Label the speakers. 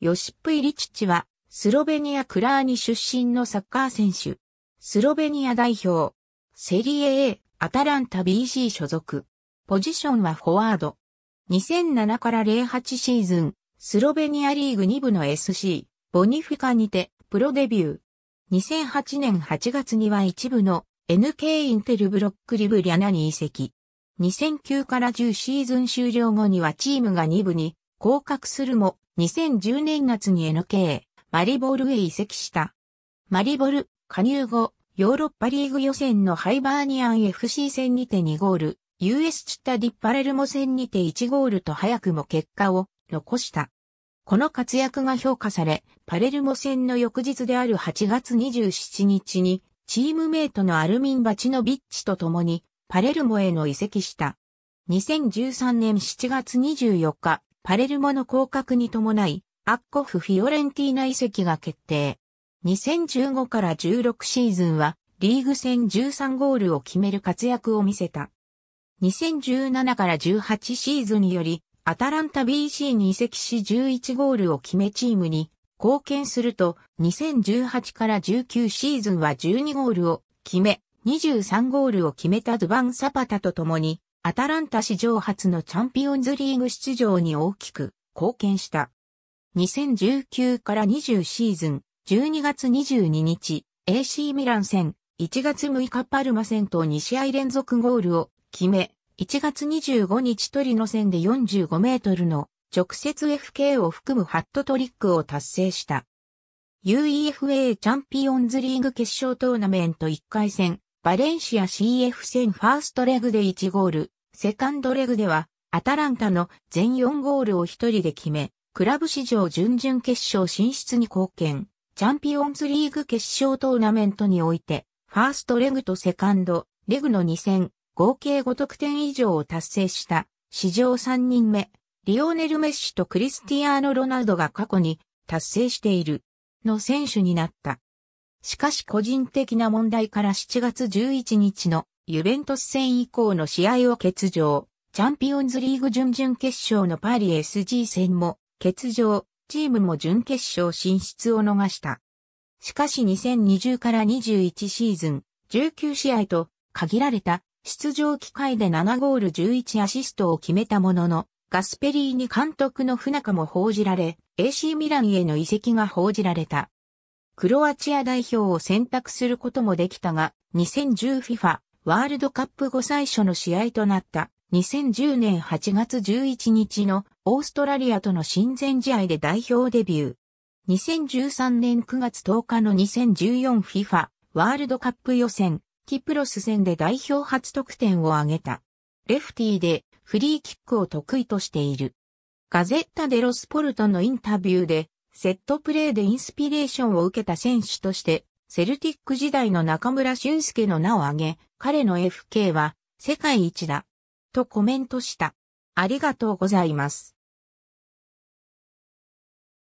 Speaker 1: ヨシップ・イリチッチは、スロベニア・クラーニ出身のサッカー選手。スロベニア代表。セリエ A、アタランタ BC 所属。ポジションはフォワード。2007から08シーズン、スロベニアリーグ2部の SC、ボニフィカにて、プロデビュー。2008年8月には一部の NK インテルブロックリブリャナに移籍。2009から10シーズン終了後にはチームが2部に降格するも、2010年夏に NK、マリボールへ移籍した。マリボル、加入後、ヨーロッパリーグ予選のハイバーニアン FC 戦にて2ゴール、US チッタディッパレルモ戦にて1ゴールと早くも結果を残した。この活躍が評価され、パレルモ戦の翌日である8月27日に、チームメイトのアルミン・バチノビッチと共に、パレルモへの移籍した。2013年7月24日、パレルモの降格に伴い、アッコフ・フィオレンティーナ移籍が決定。2015から16シーズンは、リーグ戦13ゴールを決める活躍を見せた。2017から18シーズンにより、アタランタ BC に移籍し11ゴールを決めチームに貢献すると、2018から19シーズンは12ゴールを決め、23ゴールを決めたドゥバン・サパタと共に、アタランタ史上初のチャンピオンズリーグ出場に大きく貢献した。2019から20シーズン、12月22日、AC ミラン戦、1月6日パルマ戦と2試合連続ゴールを決め、1月25日トリノ戦で45メートルの直接 FK を含むハットトリックを達成した。UEFA チャンピオンズリーグ決勝トーナメント1回戦、バレンシア CF 戦ファーストレグで1ゴール、セカンドレグでは、アタランタの全4ゴールを一人で決め、クラブ史上準々決勝進出に貢献、チャンピオンズリーグ決勝トーナメントにおいて、ファーストレグとセカンド、レグの2戦、合計5得点以上を達成した、史上3人目、リオネル・メッシとクリスティアーノ・ロナウドが過去に達成している、の選手になった。しかし個人的な問題から7月11日のユベントス戦以降の試合を欠場、チャンピオンズリーグ準々決勝のパリ SG 戦も欠場、チームも準決勝進出を逃した。しかし2020から21シーズン、19試合と限られた出場機会で7ゴール11アシストを決めたものの、ガスペリーに監督の不仲も報じられ、AC ミランへの移籍が報じられた。クロアチア代表を選択することもできたが、2010FIFA ワールドカップ後最初の試合となった2010年8月11日のオーストラリアとの親善試合で代表デビュー。2013年9月10日の 2014FIFA ワールドカップ予選、キプロス戦で代表初得点を挙げた。レフティーでフリーキックを得意としている。ガゼッタ・デロスポルトのインタビューでセットプレーでインスピレーションを受けた選手として、セルティック時代の中村俊介の名を挙げ、彼の FK は世界一だ。とコメントした。ありがとうございます。